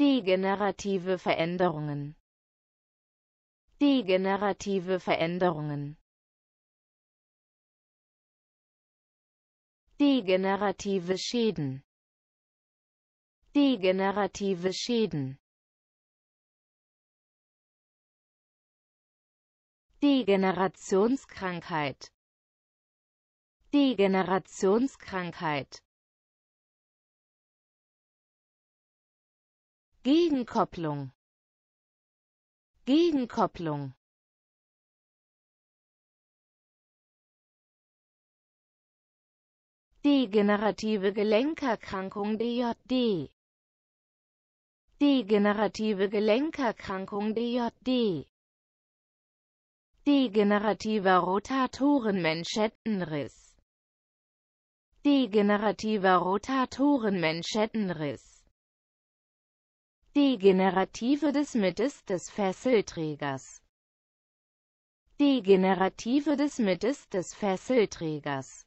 Degenerative Veränderungen. Degenerative Veränderungen. Degenerative Schäden. Degenerative Schäden. Degenerationskrankheit. Degenerationskrankheit. Gegenkopplung Gegenkopplung Degenerative Gelenkerkrankung DJD Degenerative Gelenkerkrankung DJD Degenerativer Rotatorenmanschettenriss Degenerativer Rotatorenmanschettenriss Degenerative des Mittes des Fesselträgers. Degenerative des Mittes des Fesselträgers.